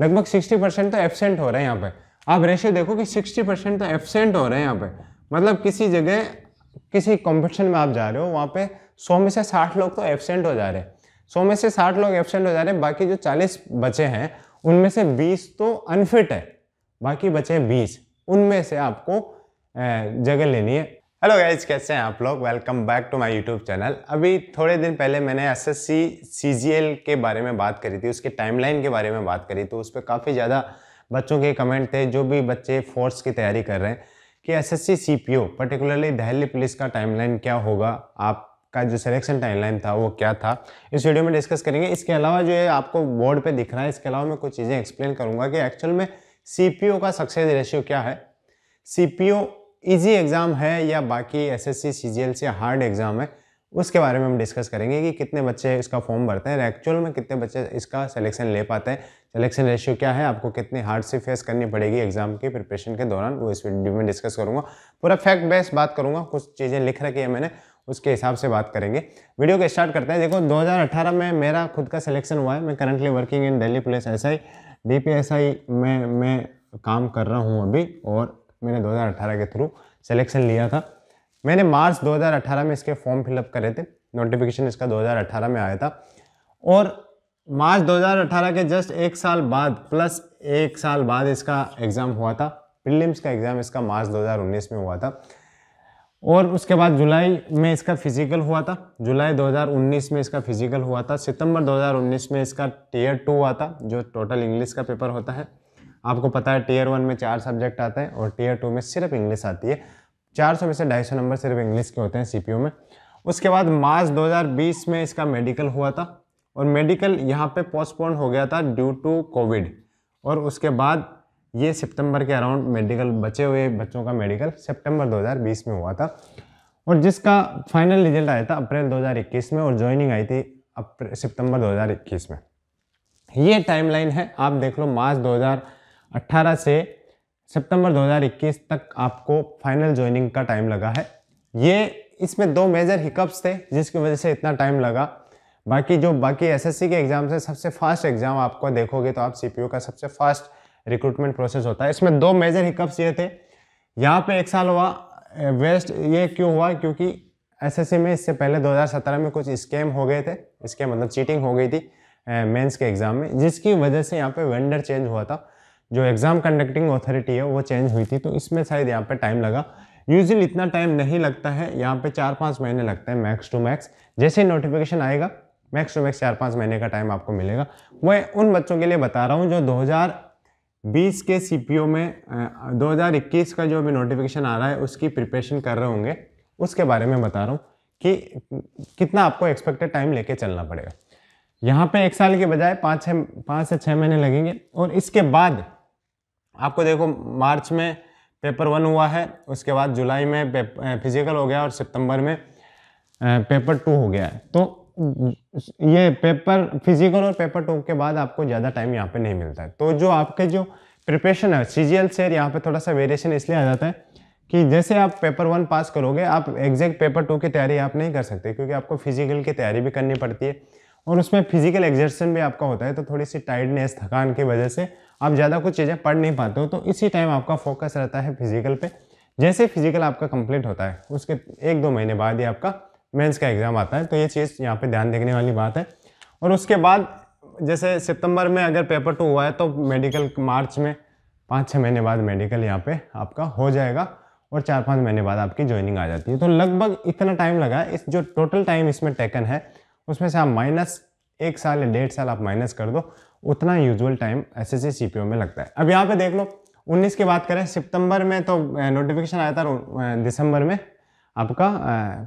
लगभग sixty percent तो absent हो रहे हैं यहाँ पे आप रेशियो देखो कि सिक्सटी परसेंट तो एबसेंट हो रहे हैं यहाँ पे मतलब किसी जगह किसी कॉम्पिटिशन में आप जा रहे हो वहाँ पे सौ में से साठ लोग तो एबसेंट हो जा रहे हैं सौ में से साठ लोग एबसेंट हो जा रहे हैं बाकी जो चालीस बचे हैं उनमें से बीस तो अनफिट है बाकी बचे हैं बीस उनमें से आपको जगह लेनी है हेलो गाइज कैसे हैं आप लोग welcome back to my YouTube channel अभी थोड़े दिन पहले मैंने एसएससी सीजीएल के बारे में बात करी थी उसके टाइमलाइन के बारे में बात करी तो उस पर काफ़ी ज़्यादा बच्चों के कमेंट थे जो भी बच्चे फोर्स की तैयारी कर रहे हैं कि SSC CPO particularly Delhi police का टाइमलाइन क्या होगा आपका जो सिलेक्शन टाइमलाइन था वो क्या था इस वीडियो में डिस्कस करेंगे इसके अलावा जो है आपको बोर्ड पर दिख रहा है इसके अलावा मैं कुछ चीज़ें एक्सप्लेन करूँगा कि एक्चुअल में सी का सक्सेस रेशियो क्या है सी इजी एग्ज़ाम है या बाकी एसएससी सीजीएल से हार्ड एग्ज़ाम है उसके बारे में हम डिस्कस करेंगे कि कितने बच्चे इसका फॉर्म भरते हैं एक्चुअल में कितने बच्चे इसका सिलेक्शन ले पाते हैं सिलेक्शन रेशियो क्या है आपको कितनी हार्ड से फेस करनी पड़ेगी एग्जाम की प्रिपरेशन के दौरान वो इस वीडियो में डिस्कस करूँगा पूरा फैक्ट बेस्ड बात करूँगा कुछ चीज़ें लिख रखी है मैंने उसके हिसाब से बात करेंगे वीडियो को स्टार्ट करते हैं देखो 2018 में मेरा खुद का सिलेक्शन हुआ है मैं currently working in Delhi police S I D में मैं काम कर रहा हूँ अभी और मैंने 2018 के थ्रू सिलेक्शन लिया था मैंने मार्च 2018 में इसके फॉर्म फिलअप करे थे नोटिफिकेशन इसका 2018 में आया था और मार्च 2018 के जस्ट एक साल बाद प्लस एक साल बाद इसका एग्ज़ाम हुआ था प्रिलिम्स का एग्ज़ाम इसका मार्च 2019 में हुआ था और उसके बाद जुलाई में इसका फिजिकल हुआ था जुलाई 2019 में इसका फिजिकल हुआ था सितंबर 2019 में इसका टीयर टू हुआ था जो टोटल इंग्लिश का पेपर होता है आपको पता है टीयर वन में चार सब्जेक्ट आते हैं और टीयर टू में सिर्फ इंग्लिश आती है चार सौ में से ढाई सौ नंबर सिर्फ इंग्लिश के होते हैं यू में उसके बाद मार्च 2020 में इसका मेडिकल हुआ था और मेडिकल यहाँ पे पोस्टपोन हो गया था ड्यू टू कोविड और उसके बाद ये सितंबर के अराउंड मेडिकल बचे हुए बच्चों का मेडिकल सितंबर 2020 में हुआ था और जिसका फाइनल रिजल्ट आया था अप्रैल 2021 में और ज्वाइनिंग आई थी सितंबर 2021 में ये टाइमलाइन है आप देख लो मार्च 18 से सितंबर 2021 तक आपको फाइनल ज्वाइनिंग का टाइम लगा है ये इसमें दो मेजर हिकअप्स थे जिसकी वजह से इतना टाइम लगा बाकी जो बाकी एसएससी के एग्ज़ाम से सबसे फास्ट एग्ज़ाम आपको देखोगे तो आप सीपीयू का सबसे फास्ट रिक्रूटमेंट प्रोसेस होता है इसमें दो मेजर हिकअप्स ये थे यहाँ पे एक साल हुआ वेस्ट ये क्यों हुआ क्योंकि एसएससी में इससे पहले 2017 में कुछ स्कैम हो गए थे इसके मतलब चीटिंग हो गई थी मेंस के एग्ज़ाम में जिसकी वजह से यहाँ पे वेंडर चेंज हुआ था जो एग्ज़ाम कंडक्टिंग अथॉरिटी है वो चेंज हुई थी तो इसमें शायद यहाँ पे टाइम लगा यूजली इतना टाइम नहीं लगता है यहाँ पे चार पाँच महीने लगते हैं मैक्स टू मैक्स जैसे नोटिफिकेशन आएगा मैक्स टू मैक्स चार पाँच महीने का टाइम आपको मिलेगा मैं उन बच्चों के लिए बता रहा हूँ जो 2020 के सीपीओ में 2021 का जो भी नोटिफिकेशन आ रहा है उसकी प्रिपरेशन कर रहे होंगे उसके बारे में बता रहा हूँ कि कितना आपको एक्सपेक्टेड टाइम लेके चलना पड़ेगा यहाँ पे एक साल के बजाय पाँच छः पाँच से छः महीने लगेंगे और इसके बाद आपको देखो मार्च में पेपर वन हुआ है उसके बाद जुलाई में फिजिकल हो गया और सितंबर में पेपर टू हो गया है तो ये पेपर फिजिकल और पेपर टू के बाद आपको ज़्यादा टाइम यहाँ पे नहीं मिलता है तो जो आपके जो प्रिपरेशन है सी जी एल से यहाँ पर थोड़ा सा वेरिएशन इसलिए आ जाता है कि जैसे आप पेपर वन पास करोगे आप एग्जैक्ट पेपर टू की तैयारी आप नहीं कर सकते क्योंकि आपको फिजिकल की तैयारी भी करनी पड़ती है और उसमें फिजिकल एग्जर्सन भी आपका होता है तो थोड़ी सी टाइडनेस थकान की वजह से आप ज़्यादा कुछ चीज़ें पढ़ नहीं पाते हो तो इसी टाइम आपका फोकस रहता है फिजिकल पे जैसे फिजिकल आपका कंप्लीट होता है उसके एक दो महीने बाद ही आपका मेंस का एग्ज़ाम आता है तो ये चीज़ यहाँ पे ध्यान देखने वाली बात है और उसके बाद जैसे सितंबर में अगर पेपर टू हुआ है तो मेडिकल मार्च में पाँच छः महीने बाद मेडिकल यहाँ पर आपका हो जाएगा और चार पाँच महीने बाद आपकी ज्वाइनिंग आ जाती है तो लगभग इतना टाइम लगा इस जो टोटल टाइम इसमें टेकन है उसमें से आप माइनस एक साल या डेढ़ साल आप माइनस कर दो उतना usual time S S C P में लगता है अब यहाँ पे देख लो 19 की बात करें सितंबर में तो नोटिफिकेशन आया था दिसंबर में आपका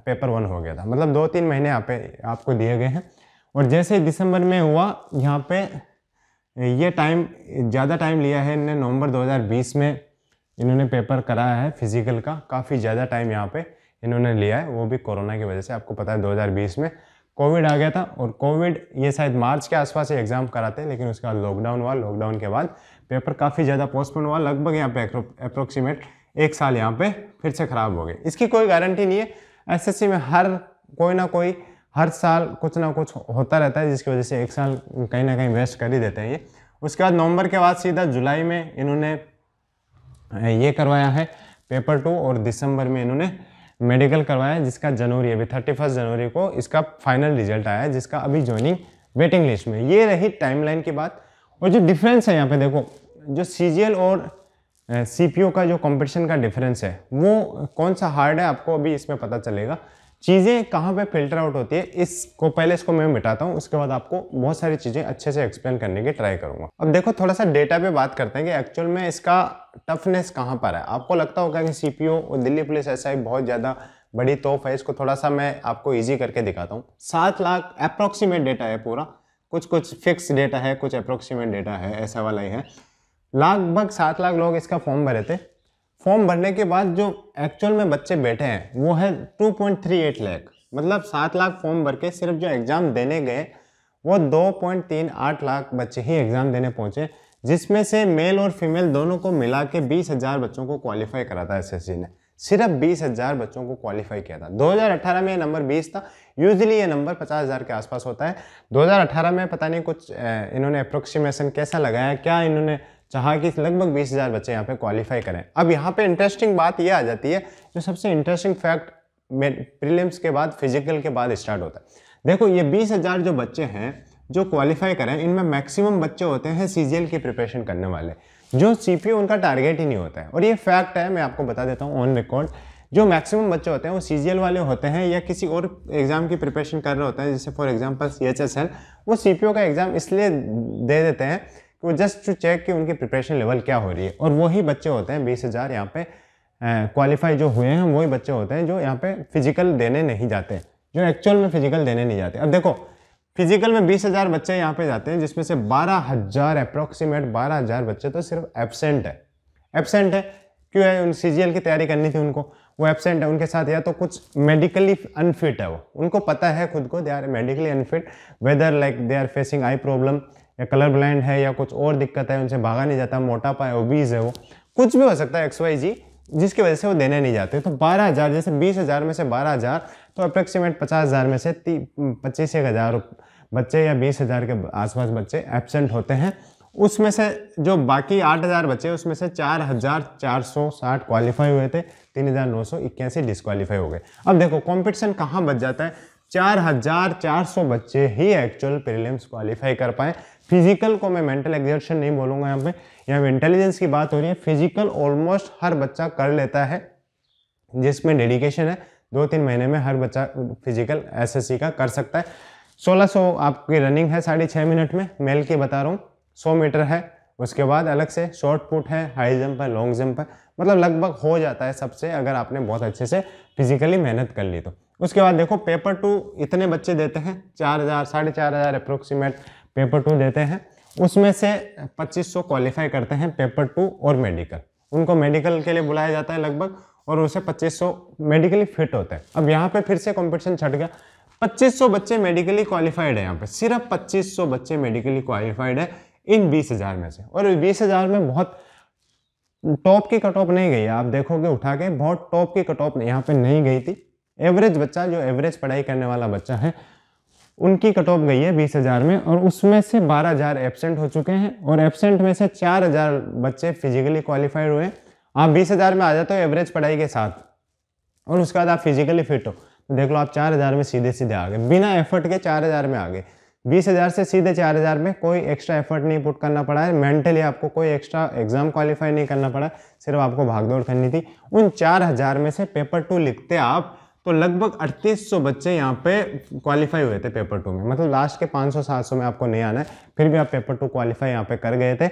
पेपर वन हो गया था मतलब दो तीन महीने यहाँ पे आपको दिए गए हैं और जैसे दिसंबर में हुआ यहाँ पे ये टाइम ज़्यादा टाइम लिया है इन्हें नवंबर 2020 में इन्होंने पेपर कराया है फिजिकल का काफ़ी ज़्यादा टाइम यहाँ पे इन्होंने लिया है वो भी कोरोना की वजह से आपको पता है 2020 में कोविड आ गया था और कोविड ये शायद मार्च के आसपास ही एग्ज़ाम कराते लेकिन उसके बाद लॉकडाउन हुआ लॉकडाउन के बाद पेपर काफ़ी ज़्यादा पोस्टपोन हुआ लगभग यहाँ पे अप्रोक्सीमेट एक साल यहाँ पे फिर से ख़राब हो गए इसकी कोई गारंटी नहीं है एसएससी में हर कोई ना कोई हर साल कुछ ना कुछ होता रहता है जिसकी वजह से एक साल कहीं ना कहीं वेस्ट कर ही देते हैं ये उसके बाद नवंबर के बाद सीधा जुलाई में इन्होंने ये करवाया है पेपर टू और दिसंबर में इन्होंने मेडिकल करवाया जिसका जनवरी अभी थर्टी फर्स्ट जनवरी को इसका फाइनल रिजल्ट आया जिसका अभी ज्वाइनिंग वेटिंग लिस्ट में ये रही टाइमलाइन की बात और जो डिफरेंस है यहाँ पे देखो जो सी और सी का जो कंपटीशन का डिफरेंस है वो कौन सा हार्ड है आपको अभी इसमें पता चलेगा चीज़ें कहाँ पे फिल्टर आउट होती है इसको पहले इसको मैं मिटाता हूँ उसके बाद आपको बहुत सारी चीज़ें अच्छे से एक्सप्लेन करने की ट्राई करूँगा अब देखो थोड़ा सा डेटा पे बात करते हैं कि एक्चुअल में इसका टफनेस कहाँ पर है आपको लगता होगा कि सी पी और दिल्ली पुलिस एस बहुत ज़्यादा बड़ी तोफ है इसको थोड़ा सा मैं आपको ईजी करके दिखाता हूँ सात लाख अप्रोक्सीमेट डेटा है पूरा कुछ कुछ फिक्स डेटा है कुछ अप्रोक्सीमेट डेटा है ऐसा वाला ही है लगभग सात लाख लोग इसका फॉर्म भरे थे फॉर्म भरने के बाद जो एक्चुअल में बच्चे बैठे हैं वो है 2.38 लाख मतलब सात लाख फॉर्म भर के सिर्फ जो एग्ज़ाम देने गए वो 2.38 लाख बच्चे ही एग्ज़ाम देने पहुंचे जिसमें से मेल और फीमेल दोनों को मिला के बीस हज़ार बच्चों को क्वालिफाई करा था एस ने सिर्फ बीस हज़ार बच्चों को क्वालिफाई किया था 2018 में ये नंबर 20 था यूजली ये नंबर पचास हज़ार के आसपास होता है 2018 में पता नहीं कुछ इन्होंने अप्रोक्सीमेशन कैसा लगाया क्या इन्होंने जहाँ तो की लगभग बीस हज़ार बच्चे यहाँ पे क्वालिफाई करें अब यहाँ पे इंटरेस्टिंग बात ये आ जाती है जो सबसे इंटरेस्टिंग फैक्ट प्रीलिम्स के बाद फिजिकल के बाद स्टार्ट होता है देखो ये बीस हज़ार जो बच्चे हैं जो क्वालिफाई करें इनमें मैक्सिमम बच्चे होते हैं सी की प्रिपरेशन करने वाले जो सी उनका टारगेट ही नहीं होता है और ये फैक्ट है मैं आपको बता देता हूँ ऑन रिकॉर्ड जो मैक्सिमम बच्चे होते हैं वो सी वाले होते हैं या किसी और एग्ज़ाम की प्रिपरेशन कर रहे होते हैं जैसे फॉर एग्जाम्पल सी वो सी का एग्ज़ाम इसलिए दे देते हैं वो जस्ट टू चेक कि उनकी प्रिपरेशन लेवल क्या हो रही है और वही बच्चे होते हैं बीस हज़ार यहाँ पे क्वालिफाई जो हुए हैं वही बच्चे होते हैं जो यहाँ पे फिजिकल देने नहीं जाते जो एक्चुअल में फिजिकल देने नहीं जाते अब देखो फिजिकल में बीस हज़ार बच्चे यहाँ पे जाते हैं जिसमें से बारह हज़ार अप्रॉक्सीमेट बारह हज़ार बच्चे तो सिर्फ एबसेंट है एबसेंट है क्यों है उन सी की तैयारी करनी थी उनको वो एबसेंट है उनके साथ या तो कुछ मेडिकली अनफिट है वो उनको पता है खुद को they are medically unfit whether like they are facing eye problem या कलर ब्लाइंड है या कुछ और दिक्कत है उनसे भागा नहीं जाता मोटापा है ओबीज है वो कुछ भी हो सकता है एक्स वाई जी जिसकी वजह से वो देने नहीं जाते तो बारह हज़ार जैसे बीस हज़ार में से बारह हज़ार तो अप्रोक्सीमेट पचास हज़ार में से पच्चीस एक हज़ार बच्चे या बीस हज़ार के आसपास बच्चे एबसेंट होते हैं उसमें से जो बाकी आठ हज़ार बच्चे उसमें से चार हज़ार चार सौ साठ क्वालिफाई हुए थे तीन हज़ार नौ सौ इक्यासी डिसक्वालीफाई हो गए अब देखो कॉम्पिटिशन कहाँ बच जाता है चार हज़ार चार सौ बच्चे ही एक्चुअल प्रीलिम्स क्वालिफाई कर पाए फिजिकल को मैं मेंटल एग्जर्शन नहीं बोलूँगा यहाँ पे यहाँ पे इंटेलिजेंस की बात हो रही है फिजिकल ऑलमोस्ट हर बच्चा कर लेता है जिसमें डेडिकेशन है दो तीन महीने में हर बच्चा फिजिकल एसएससी का कर सकता है 1600 सो आपकी रनिंग है साढ़े छः मिनट में मेल की बता रहा हूँ 100 मीटर है उसके बाद अलग से शॉर्ट पुट है हाई जंप है लॉन्ग जंप है मतलब लगभग हो जाता है सबसे अगर आपने बहुत अच्छे से फिजिकली मेहनत कर ली तो उसके बाद देखो पेपर टू इतने बच्चे देते हैं चार हज़ार साढ़े चार हज़ार अप्रोक्सीमेट पेपर टू देते हैं उसमें से 2500 क्वालिफाई करते हैं पेपर टू और मेडिकल उनको मेडिकल के लिए बुलाया जाता है लगभग और उसे 2500 मेडिकली फिट होते हैं अब यहाँ पे फिर से कंपटीशन छट गया 2500 बच्चे मेडिकली क्वालिफाइड है यहाँ पे सिर्फ 2500 बच्चे मेडिकली क्वालिफाइड है इन 20000 में से और 20000 में बहुत टॉप की कट ऑफ नहीं गई आप देखोगे उठा के बहुत टॉप की कट ऑफ यहाँ पे नहीं गई थी एवरेज बच्चा जो एवरेज पढ़ाई करने वाला बच्चा है उनकी कट ऑफ गई है बीस हज़ार में और उसमें से बारह हज़ार एबसेंट हो चुके हैं और एबसेंट में से चार हज़ार बच्चे फिजिकली क्वालिफाइड हुए आप बीस हज़ार में आ जाते हो एवरेज पढ़ाई के साथ और उसके बाद आप फिजिकली फिट हो तो देख लो आप चार हज़ार में सीधे सीधे आ गए बिना एफर्ट के चार हज़ार में आ गए बीस हज़ार से सीधे चार हज़ार में कोई एक्स्ट्रा एफर्ट नहीं पुट करना पड़ा है मेंटली आपको कोई एक्स्ट्रा एग्जाम क्वालिफाई नहीं करना पड़ा सिर्फ आपको भागदौड़ करनी थी उन चार हज़ार में से पेपर टू लिखते आप तो लगभग 3800 बच्चे यहाँ पे क्वालिफाई हुए थे पेपर टू में मतलब लास्ट के 500-700 में आपको नहीं आना है फिर भी आप पेपर टू क्वालिफाई यहाँ पे कर गए थे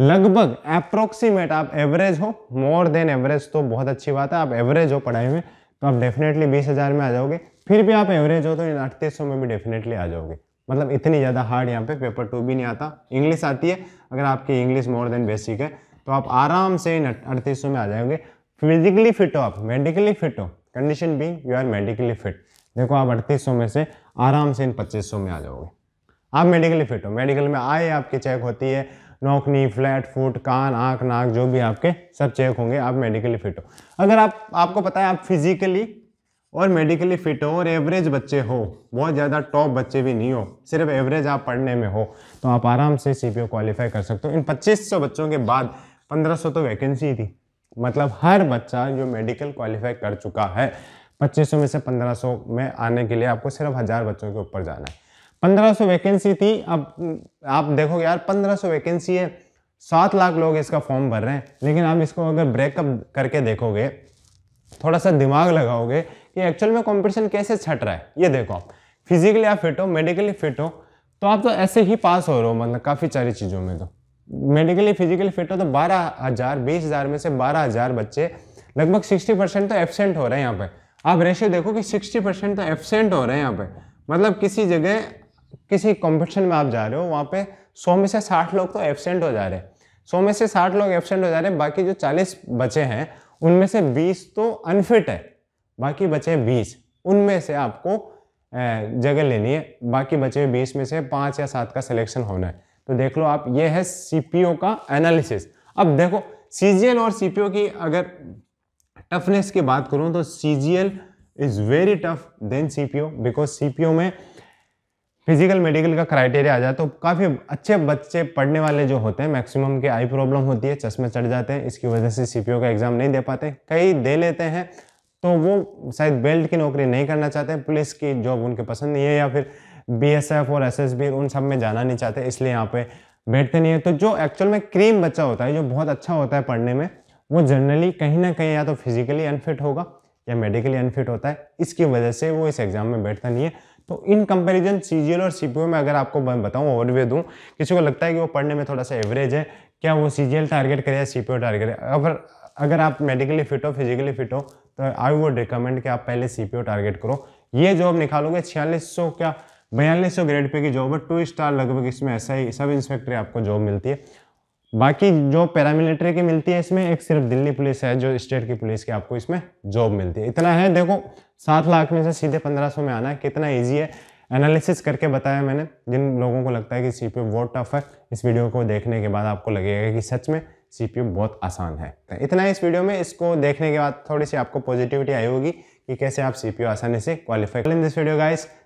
लगभग अप्रोक्सीमेट आप एवरेज हो मोर देन एवरेज तो बहुत अच्छी बात है आप एवरेज हो पढ़ाई में तो आप डेफिनेटली बीस हज़ार में आ जाओगे फिर भी आप एवरेज हो तो इन अड़तीस सौ में भी डेफिनेटली आ जाओगे मतलब इतनी ज़्यादा हार्ड यहाँ पे पेपर टू भी नहीं आता इंग्लिश आती है अगर आपकी इंग्लिश मोर देन बेसिक है तो आप आराम से इन अड़तीस सौ में आ जाओगे फिजिकली फिट हो आप मेडिकली फिट हो condition be you are medically fit देखो आप अड़तीस में से आराम से इन पच्चीस में आ जाओगे आप मेडिकली फिट हो मेडिकल में आए आपकी चेक होती है नौकनी फ्लैट फुट कान आँख नाक जो भी आपके सब चेक होंगे आप मेडिकली फिट हो अगर आप आपको पता है आप फिजिकली और मेडिकली फिट हो और एवरेज बच्चे हो बहुत ज़्यादा टॉप बच्चे भी नहीं हो सिर्फ एवरेज आप पढ़ने में हो तो आप आराम से सी पी क्वालिफाई कर सकते हो इन 2500 बच्चों के बाद 1500 तो वैकेंसी थी मतलब हर बच्चा जो मेडिकल क्वालिफाई कर चुका है 2500 में से 1500 में आने के लिए आपको सिर्फ हज़ार बच्चों के ऊपर जाना है 1500 वैकेंसी थी अब आप देखोगे यार 1500 वैकेंसी है सात लाख लोग इसका फॉर्म भर रहे हैं लेकिन आप इसको अगर ब्रेकअप करके देखोगे थोड़ा सा दिमाग लगाओगे कि एक्चुअल में कॉम्पिटिशन कैसे छट रहा है ये देखो आप फिजिकली आप फिट हो मेडिकली फिट हो तो आप तो ऐसे ही पास हो रहे हो मतलब काफ़ी सारी चीज़ों में तो मेडिकली फिजिकली फिट हो तो बारह हज़ार बीस हज़ार में से बारह हज़ार बच्चे लगभग सिक्सटी परसेंट तो एबसेंट हो रहे हैं यहाँ पे आप रेशियो देखो कि सिक्सटी परसेंट तो एबसेंट हो रहे हैं यहाँ पे मतलब किसी जगह किसी कॉम्पिटिशन में आप जा रहे हो वहाँ पे सौ में से साठ लोग तो एबसेंट हो जा रहे हैं सौ में से साठ लोग एबसेंट हो जा रहे हैं बाकी जो चालीस बचे हैं उनमें से बीस तो अनफिट है बाकी बचे बीस उनमें से आपको जगह लेनी है बाकी बचे बीस में से पाँच या सात का सिलेक्शन होना है तो देख लो आप ये है सीपीओ का एनालिसिस अब देखो सीजीएल और सीपीओ की अगर टफनेस की बात करूं तो CGL is very tough than CPO because CPO में फिजिकल मेडिकल का क्राइटेरिया आ जाए तो काफ़ी अच्छे बच्चे पढ़ने वाले जो होते हैं मैक्सिमम के आई प्रॉब्लम होती है चश्मे चढ़ जाते हैं इसकी वजह से सीपीओ का एग्ज़ाम नहीं दे पाते कई दे लेते हैं तो वो शायद बेल्ट की नौकरी नहीं करना चाहते पुलिस की जॉब उनके पसंद नहीं है या फिर बीएसएफ और एसएसबी उन सब में जाना नहीं चाहते इसलिए यहाँ पे बैठते नहीं है तो जो एक्चुअल में क्रीम बच्चा होता है जो बहुत अच्छा होता है पढ़ने में वो जनरली कहीं ना कहीं या तो फिजिकली अनफिट होगा या मेडिकली अनफिट होता है इसकी वजह से वो इस एग्ज़ाम में बैठता नहीं है तो इन जी एल और सीपीओ में अगर आपको बताऊं ओवरव्यू दूँ किसी को लगता है कि वो पढ़ने में थोड़ा सा एवरेज है क्या वो एल टारगेट करे या सीपीओ टारगेट करे अगर अगर आप मेडिकली फिट हो फिजिकली फिट हो तो आई वुड रिकमेंड कि आप पहले सीपीओ टारगेट करो ये जॉब निकालोगे छियालीस सौ क्या बयालीस सौ ग्रेड पे की जॉब है टू स्टार लगभग इसमें ऐसा ही सब इंस्पेक्टर आपको जॉब मिलती है बाकी जो पैरामिलिट्री की मिलती है इसमें एक सिर्फ दिल्ली पुलिस है जो स्टेट की पुलिस की आपको इसमें जॉब मिलती है इतना है देखो सात लाख में से सीधे पंद्रह सौ में आना है कितना ईजी है एनालिसिस करके बताया मैंने जिन लोगों को लगता है कि सी पी बहुत टफ है इस वीडियो को देखने के बाद आपको लगेगा कि सच में सी पी बहुत आसान है तो इतना है इस वीडियो में इसको देखने के बाद थोड़ी सी आपको पॉजिटिविटी आई होगी कि कैसे आप सी पी आसानी से क्वालिफाई कर इन दिस वीडियो गाइस